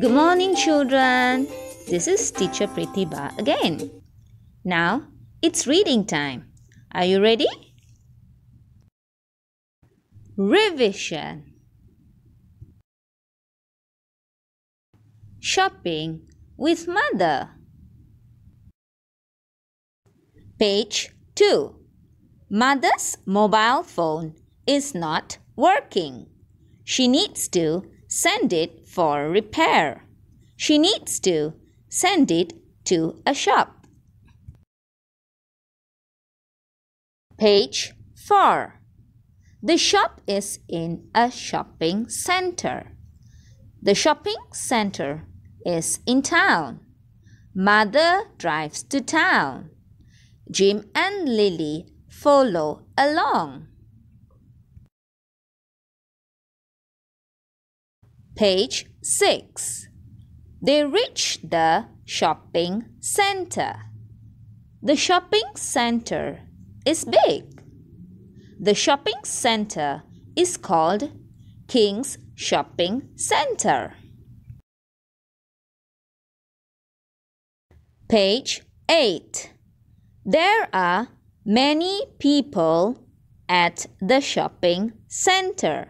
Good morning, children. This is teacher Prithiba again. Now it's reading time. Are you ready? Revision. Shopping with mother. Page 2. Mother's mobile phone is not working. She needs to send it for repair. She needs to send it to a shop. Page 4 The shop is in a shopping center. The shopping center is in town. Mother drives to town. Jim and Lily follow along. Page 6. They reach the shopping center. The shopping center is big. The shopping center is called King's Shopping Center. Page 8. There are many people at the shopping center.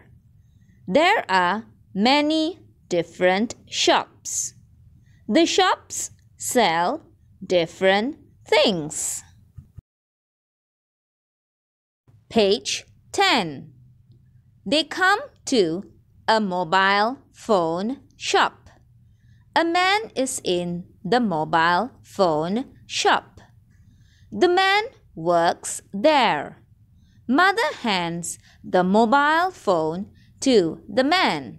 There are many different shops. The shops sell different things. Page 10. They come to a mobile phone shop. A man is in the mobile phone shop. The man works there. Mother hands the mobile phone to the man.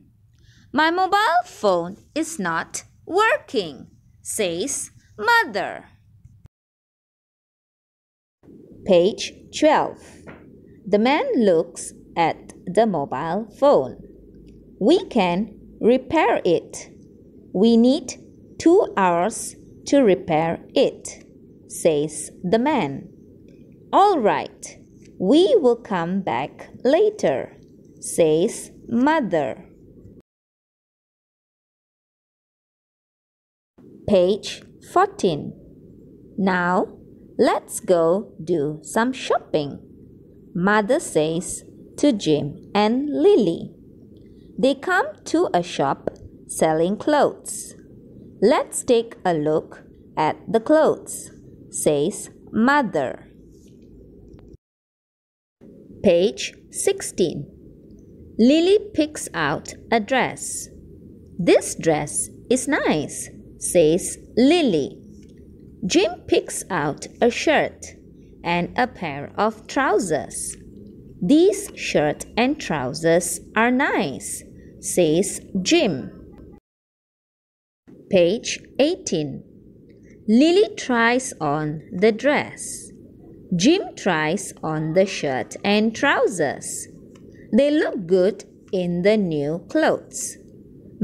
My mobile phone is not working, says mother. Page 12. The man looks at the mobile phone. We can repair it. We need two hours to repair it, says the man. All right, we will come back later, says mother. page 14. Now, let's go do some shopping. Mother says to Jim and Lily. They come to a shop selling clothes. Let's take a look at the clothes, says Mother. Page 16. Lily picks out a dress. This dress is nice, says Lily. Jim picks out a shirt and a pair of trousers. These shirt and trousers are nice, says Jim. Page 18. Lily tries on the dress. Jim tries on the shirt and trousers. They look good in the new clothes.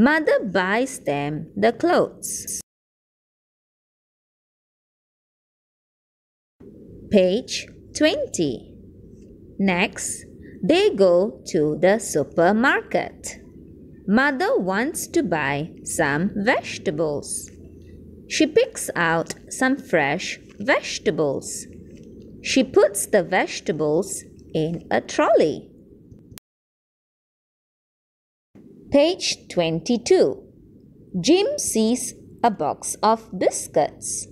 Mother buys them the clothes. Page 20. Next, they go to the supermarket. Mother wants to buy some vegetables. She picks out some fresh vegetables. She puts the vegetables in a trolley. Page 22. Jim sees a box of biscuits.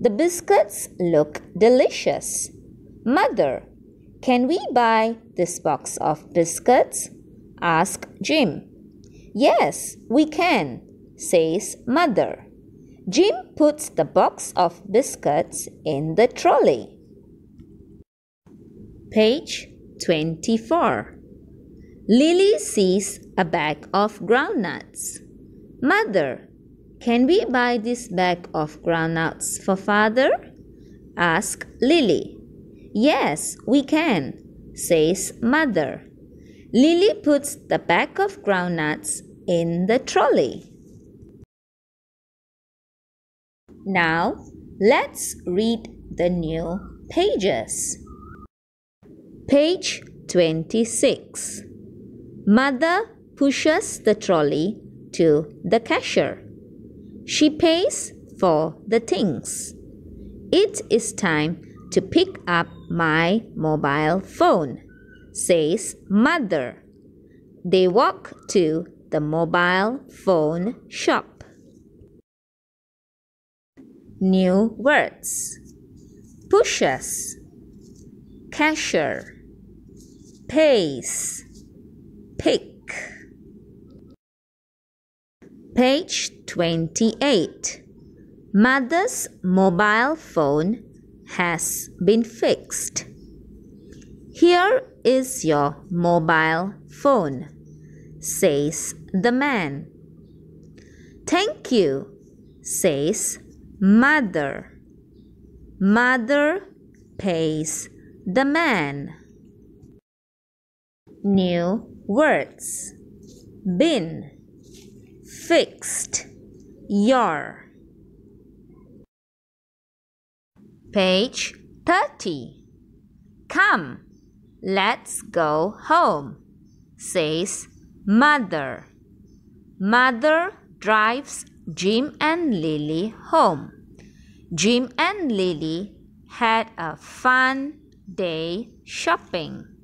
The biscuits look delicious. Mother, can we buy this box of biscuits? asks Jim. Yes, we can, says Mother. Jim puts the box of biscuits in the trolley. Page 24 Lily sees a bag of groundnuts. Mother, can we buy this bag of groundnuts for father? asks Lily. Yes, we can, says mother. Lily puts the bag of groundnuts in the trolley. Now, let's read the new pages. Page 26 Mother pushes the trolley to the cashier. She pays for the things. It is time to pick up my mobile phone, says mother. They walk to the mobile phone shop. New words pushes, cashier, pays Pick. Page 28. Mother's mobile phone has been fixed. Here is your mobile phone, says the man. Thank you, says mother. Mother pays the man. New words bin, fixed your page 30 come let's go home says mother mother drives jim and lily home jim and lily had a fun day shopping